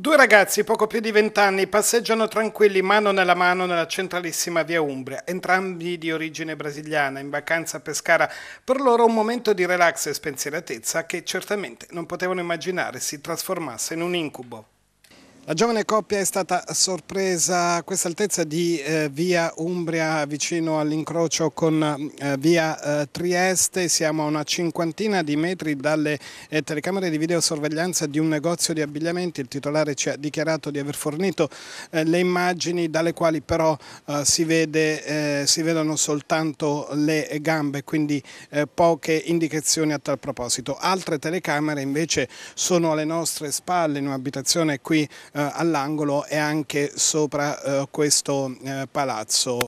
Due ragazzi poco più di vent'anni passeggiano tranquilli mano nella mano nella centralissima via Umbria, entrambi di origine brasiliana, in vacanza a Pescara. Per loro un momento di relax e spensieratezza che certamente non potevano immaginare si trasformasse in un incubo. La giovane coppia è stata sorpresa a questa altezza di eh, via Umbria vicino all'incrocio con eh, via eh, Trieste, siamo a una cinquantina di metri dalle eh, telecamere di videosorveglianza di un negozio di abbigliamenti, il titolare ci ha dichiarato di aver fornito eh, le immagini dalle quali però eh, si, vede, si, vedono soltanto le gambe, quindi poche indicazioni a tal proposito. Altre telecamere invece sono alle nostre spalle in un'abitazione qui eh, all'angolo e anche sopra eh, questo eh, palazzo.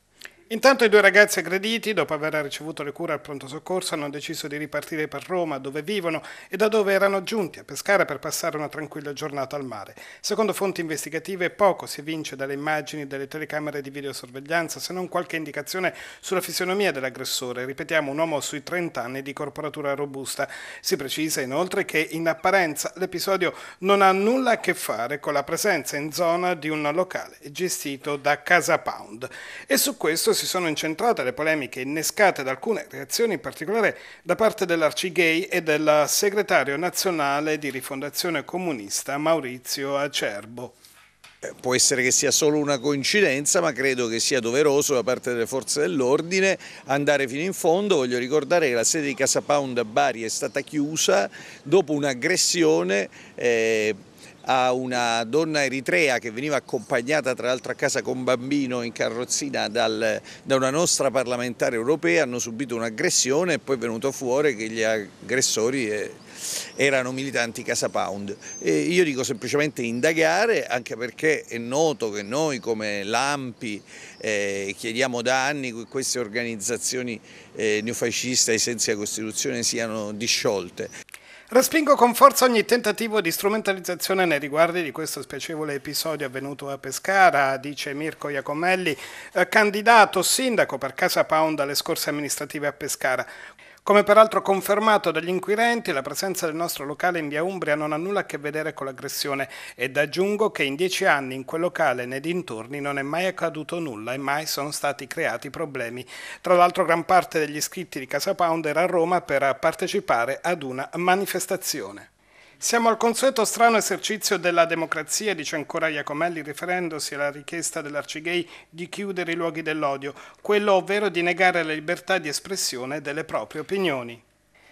Intanto i due ragazzi aggrediti, dopo aver ricevuto le cure al pronto soccorso, hanno deciso di ripartire per Roma, dove vivono e da dove erano giunti a pescare per passare una tranquilla giornata al mare. Secondo fonti investigative, poco si evince dalle immagini delle telecamere di videosorveglianza, se non qualche indicazione sulla fisionomia dell'aggressore. Ripetiamo, un uomo sui 30 anni di corporatura robusta. Si precisa inoltre che in apparenza l'episodio non ha nulla a che fare con la presenza in zona di un locale gestito da Casa Pound. E su questo si si sono incentrate le polemiche innescate da alcune reazioni in particolare da parte dell'Arcigay e del segretario nazionale di rifondazione comunista Maurizio Acerbo. Eh, può essere che sia solo una coincidenza, ma credo che sia doveroso da parte delle forze dell'ordine andare fino in fondo. Voglio ricordare che la sede di Casa Pound a Bari è stata chiusa dopo un'aggressione eh, a una donna eritrea che veniva accompagnata tra l'altro a casa con bambino in carrozzina dal, da una nostra parlamentare europea, hanno subito un'aggressione e poi è venuto fuori che gli aggressori eh, erano militanti Casa Pound. E io dico semplicemente indagare anche perché è noto che noi come l'AMPI eh, chiediamo da anni che queste organizzazioni eh, neofasciste ai sensi della Costituzione siano disciolte. Respingo con forza ogni tentativo di strumentalizzazione nei riguardi di questo spiacevole episodio avvenuto a Pescara, dice Mirko Iacomelli, eh, candidato sindaco per Casa Pound alle scorse amministrative a Pescara. Come peraltro confermato dagli inquirenti, la presenza del nostro locale in via Umbria non ha nulla a che vedere con l'aggressione ed aggiungo che in dieci anni in quel locale nei dintorni non è mai accaduto nulla e mai sono stati creati problemi. Tra l'altro gran parte degli iscritti di Casa Pound era a Roma per partecipare ad una manifestazione. Siamo al consueto strano esercizio della democrazia, dice ancora Iacomelli, riferendosi alla richiesta dell'Arcigay di chiudere i luoghi dell'odio, quello ovvero di negare la libertà di espressione delle proprie opinioni.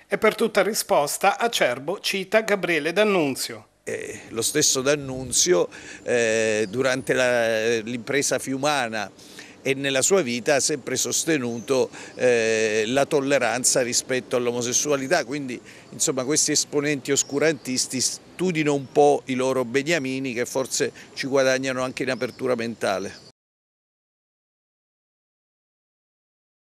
E per tutta risposta Acerbo cita Gabriele D'Annunzio. Eh, lo stesso D'Annunzio eh, durante l'impresa fiumana e nella sua vita ha sempre sostenuto eh, la tolleranza rispetto all'omosessualità, quindi insomma, questi esponenti oscurantisti studino un po' i loro beniamini che forse ci guadagnano anche in apertura mentale.